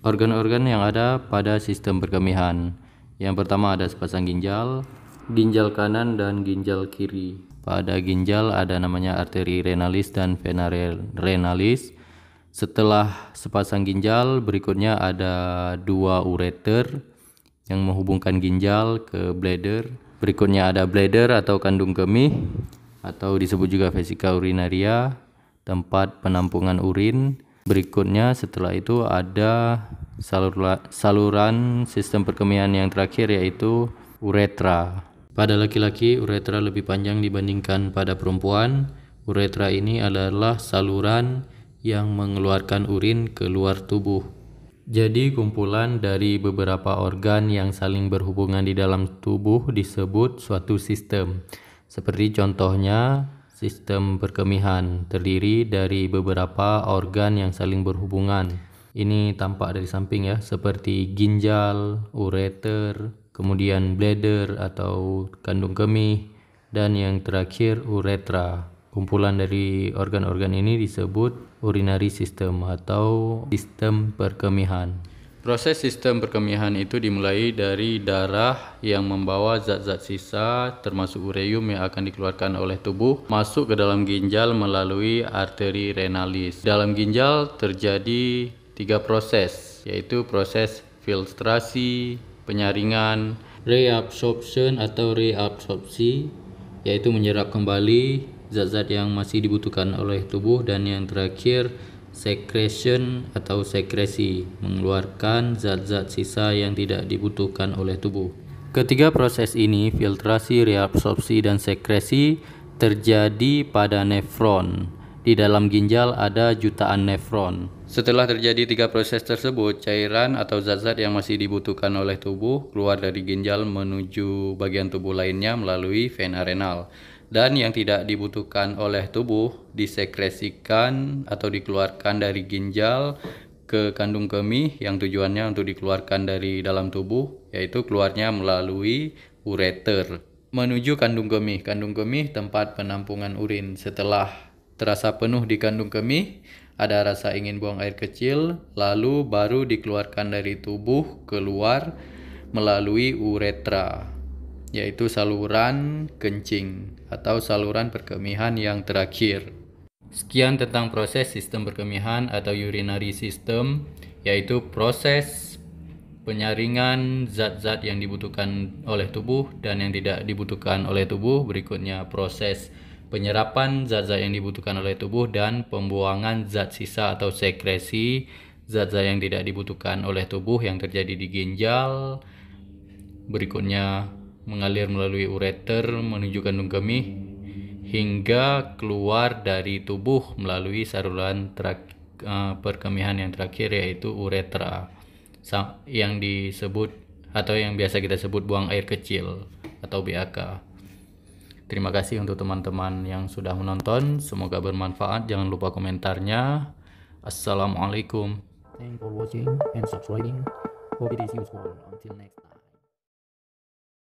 Organ-organ yang ada pada sistem perkemihan. Yang pertama ada sepasang ginjal, ginjal kanan dan ginjal kiri. Pada ginjal ada namanya arteri renalis dan vena renalis. Setelah sepasang ginjal, berikutnya ada dua ureter yang menghubungkan ginjal ke bladder. Berikutnya ada bladder atau kandung kemih atau disebut juga vesika urinaria, tempat penampungan urin Berikutnya setelah itu ada salura, saluran sistem perkemian yang terakhir yaitu uretra. Pada laki-laki uretra lebih panjang dibandingkan pada perempuan. Uretra ini adalah saluran yang mengeluarkan urin keluar tubuh. Jadi kumpulan dari beberapa organ yang saling berhubungan di dalam tubuh disebut suatu sistem. Seperti contohnya Sistem perkemihan terdiri dari beberapa organ yang saling berhubungan. Ini tampak dari samping ya, seperti ginjal, ureter, kemudian bladder atau kandung kemih, dan yang terakhir uretra. Kumpulan dari organ-organ ini disebut urinary system atau sistem perkemihan. Proses sistem perkemihan itu dimulai dari darah yang membawa zat-zat sisa termasuk ureum yang akan dikeluarkan oleh tubuh masuk ke dalam ginjal melalui arteri renalis. Dalam ginjal terjadi tiga proses yaitu proses filtrasi, penyaringan, reabsorption atau reabsorpsi yaitu menyerap kembali zat-zat yang masih dibutuhkan oleh tubuh dan yang terakhir secretion atau sekresi, mengeluarkan zat-zat sisa yang tidak dibutuhkan oleh tubuh. Ketiga proses ini, filtrasi, reabsorpsi, dan sekresi terjadi pada nefron. Di dalam ginjal ada jutaan nefron. Setelah terjadi tiga proses tersebut, cairan atau zat-zat yang masih dibutuhkan oleh tubuh keluar dari ginjal menuju bagian tubuh lainnya melalui vena renal dan yang tidak dibutuhkan oleh tubuh disekresikan atau dikeluarkan dari ginjal ke kandung kemih yang tujuannya untuk dikeluarkan dari dalam tubuh yaitu keluarnya melalui ureter menuju kandung kemih. Kandung kemih tempat penampungan urin. Setelah terasa penuh di kandung kemih, ada rasa ingin buang air kecil, lalu baru dikeluarkan dari tubuh keluar melalui uretra yaitu saluran kencing atau saluran perkemihan yang terakhir. Sekian tentang proses sistem perkemihan atau urinary system, yaitu proses penyaringan zat-zat yang dibutuhkan oleh tubuh dan yang tidak dibutuhkan oleh tubuh. Berikutnya proses penyerapan zat-zat yang dibutuhkan oleh tubuh dan pembuangan zat sisa atau sekresi zat-zat yang tidak dibutuhkan oleh tubuh yang terjadi di ginjal. Berikutnya mengalir melalui ureter menuju kandung kemih hingga keluar dari tubuh melalui saluran terak, uh, eh, perkemihan yang terakhir yaitu uretra yang disebut atau yang biasa kita sebut buang air kecil atau BAK. Terima kasih untuk teman-teman yang sudah menonton. Semoga bermanfaat. Jangan lupa komentarnya. Assalamualaikum. Thank for watching and subscribing. Hope it is useful. Until next time.